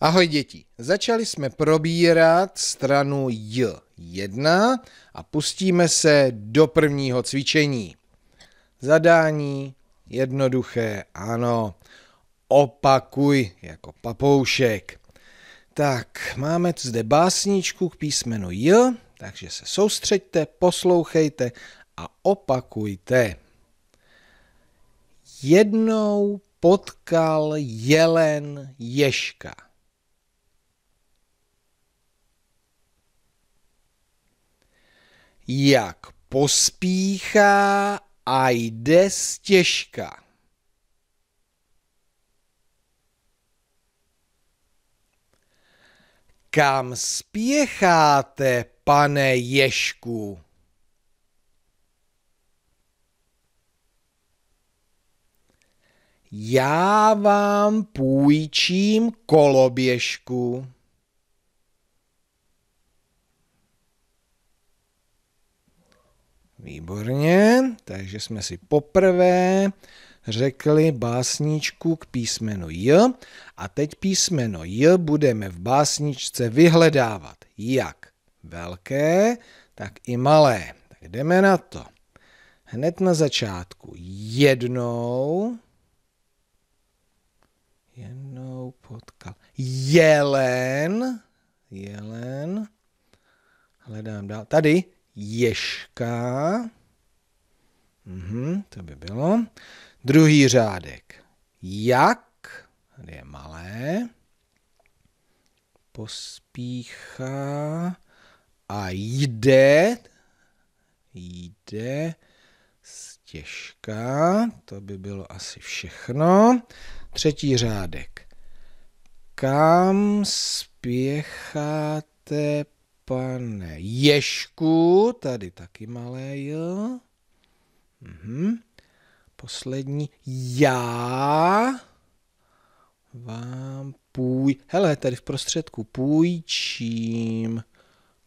Ahoj děti, začali jsme probírat stranu J1 a pustíme se do prvního cvičení. Zadání jednoduché, ano. Opakuj jako papoušek. Tak, máme zde básničku k písmenu J, takže se soustřeďte, poslouchejte a opakujte. Jednou potkal jelen ješka. jak pospíchá a jde stěžka. Kam spěcháte, pane Ješku? Já vám půjčím koloběžku. Výborně, takže jsme si poprvé řekli básničku k písmenu J a teď písmeno J budeme v básničce vyhledávat jak velké, tak i malé. Tak jdeme na to. Hned na začátku jednou, jednou potkal jelen, jelen, hledám dál, tady ješka. Mhm, to by bylo. Druhý řádek. Jak. Tady je malé. Pospíchá. A jde. Jde těžka. to by bylo asi všechno. Třetí řádek. Kam spěcháte pane Ješku, tady taky malé J. Mhm. Poslední já vám půj... Hele, tady v prostředku půjčím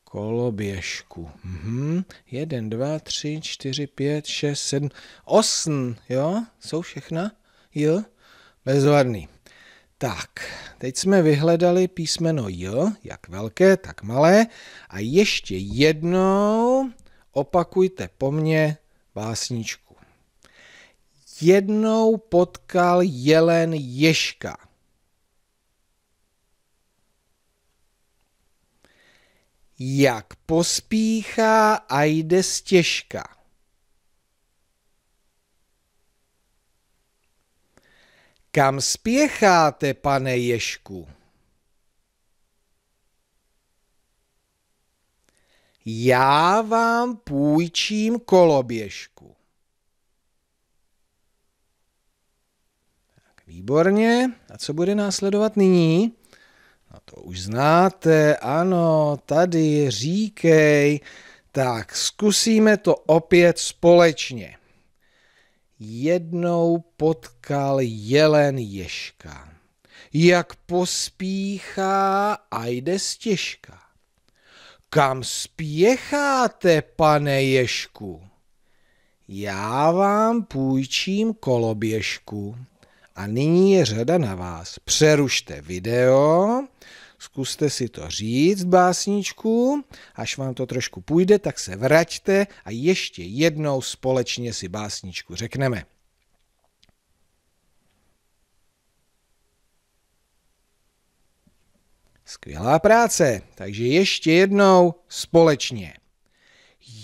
koloběžku. Mhm. Jeden, dva, tři, čtyři, pět, šest, sedm, osm, jo? Jsou všechna? Jo? Bezvadný. Tak, Teď jsme vyhledali písmeno J, jak velké, tak malé. A ještě jednou opakujte po mně básničku. Jednou potkal jelen ješka. Jak pospíchá a jde stěžka. Kam spěcháte, pane Ješku? Já vám půjčím koloběžku. Tak, výborně. A co bude následovat nyní? No to už znáte, ano, tady říkej. Tak, zkusíme to opět společně jednou potkal jelen ješka, jak pospíchá a jde stěžka. Kam spěcháte, pane ješku? Já vám půjčím koloběžku. A nyní je řada na vás. Přerušte video, Zkuste si to říct, básničku, až vám to trošku půjde, tak se vraťte a ještě jednou společně si básničku řekneme. Skvělá práce, takže ještě jednou společně.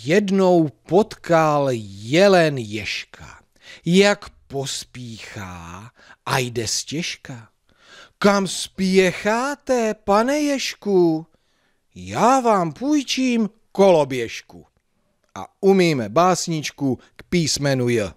Jednou potkal jelen ješka, jak pospíchá a jde stěžka. Kam spěcháte, pane Ješku? Já vám půjčím koloběžku. A umíme básničku k písmenu J.